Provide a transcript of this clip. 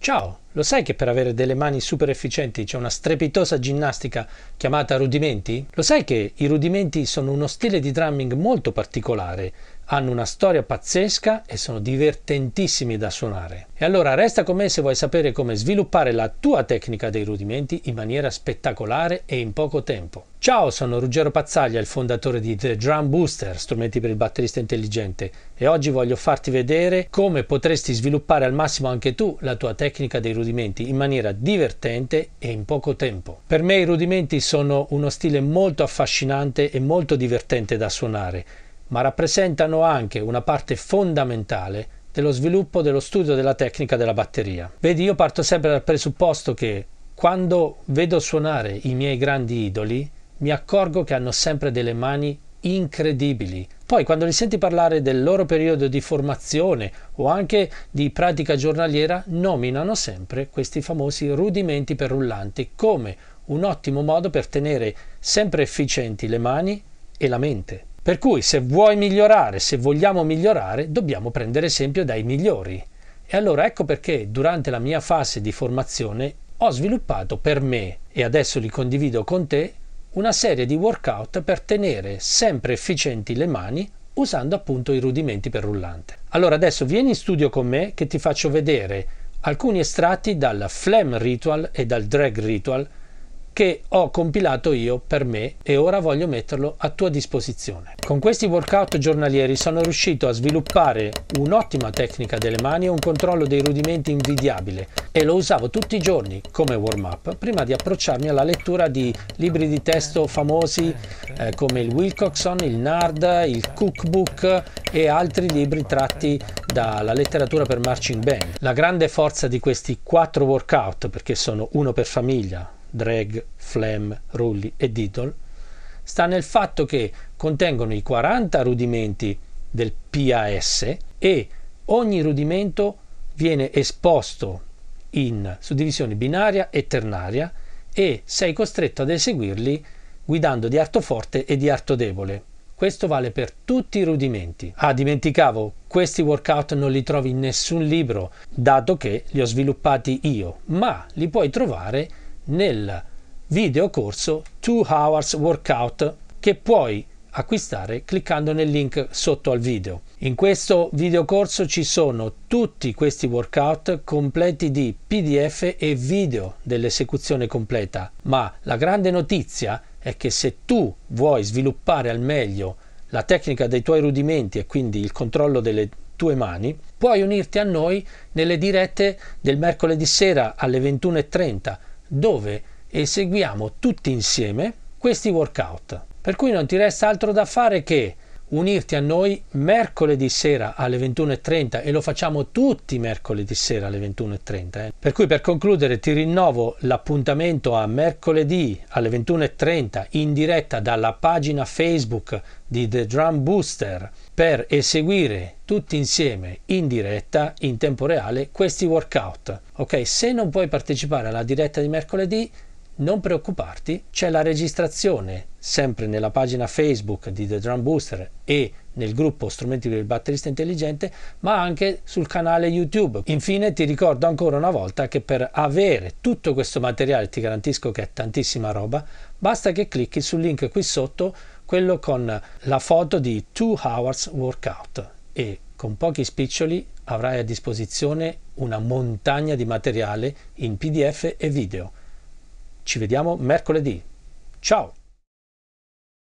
Ciao, lo sai che per avere delle mani super efficienti c'è una strepitosa ginnastica chiamata rudimenti? Lo sai che i rudimenti sono uno stile di drumming molto particolare hanno una storia pazzesca e sono divertentissimi da suonare. E allora resta con me se vuoi sapere come sviluppare la tua tecnica dei rudimenti in maniera spettacolare e in poco tempo. Ciao, sono Ruggero Pazzaglia, il fondatore di The Drum Booster, strumenti per il batterista intelligente, e oggi voglio farti vedere come potresti sviluppare al massimo anche tu la tua tecnica dei rudimenti in maniera divertente e in poco tempo. Per me i rudimenti sono uno stile molto affascinante e molto divertente da suonare ma rappresentano anche una parte fondamentale dello sviluppo dello studio della tecnica della batteria. Vedi, io parto sempre dal presupposto che quando vedo suonare i miei grandi idoli, mi accorgo che hanno sempre delle mani incredibili. Poi quando li senti parlare del loro periodo di formazione o anche di pratica giornaliera, nominano sempre questi famosi rudimenti per rullanti come un ottimo modo per tenere sempre efficienti le mani e la mente. Per cui se vuoi migliorare, se vogliamo migliorare, dobbiamo prendere esempio dai migliori. E allora ecco perché durante la mia fase di formazione ho sviluppato per me, e adesso li condivido con te, una serie di workout per tenere sempre efficienti le mani usando appunto i rudimenti per rullante. Allora adesso vieni in studio con me che ti faccio vedere alcuni estratti dal Flam Ritual e dal Drag Ritual che ho compilato io per me e ora voglio metterlo a tua disposizione. Con questi workout giornalieri sono riuscito a sviluppare un'ottima tecnica delle mani e un controllo dei rudimenti invidiabile e lo usavo tutti i giorni come warm up prima di approcciarmi alla lettura di libri di testo famosi eh, come il Wilcoxon, il Nard, il Cookbook e altri libri tratti dalla letteratura per marching band. La grande forza di questi quattro workout, perché sono uno per famiglia, drag, flam, Rulli e Ditol, sta nel fatto che contengono i 40 rudimenti del PAS e ogni rudimento viene esposto in suddivisione binaria e ternaria e sei costretto ad eseguirli guidando di arto forte e di arto debole. Questo vale per tutti i rudimenti. Ah, dimenticavo, questi workout non li trovi in nessun libro, dato che li ho sviluppati io, ma li puoi trovare nel video corso 2 Hours Workout che puoi acquistare cliccando nel link sotto al video. In questo video corso ci sono tutti questi workout completi di PDF e video dell'esecuzione completa, ma la grande notizia è che se tu vuoi sviluppare al meglio la tecnica dei tuoi rudimenti e quindi il controllo delle tue mani, puoi unirti a noi nelle dirette del mercoledì sera alle 21.30 dove eseguiamo tutti insieme questi workout. Per cui non ti resta altro da fare che unirti a noi mercoledì sera alle 21.30 e lo facciamo tutti mercoledì sera alle 21.30. Eh. Per cui per concludere ti rinnovo l'appuntamento a mercoledì alle 21.30 in diretta dalla pagina Facebook di The Drum Booster per eseguire tutti insieme in diretta in tempo reale questi workout. Ok, se non puoi partecipare alla diretta di mercoledì non preoccuparti, c'è la registrazione sempre nella pagina Facebook di The Drum Booster e nel gruppo Strumenti per il batterista intelligente, ma anche sul canale YouTube. Infine ti ricordo ancora una volta che per avere tutto questo materiale, ti garantisco che è tantissima roba, basta che clicchi sul link qui sotto, quello con la foto di 2 Hours Workout e con pochi spiccioli avrai a disposizione una montagna di materiale in PDF e video ci vediamo mercoledì. Ciao!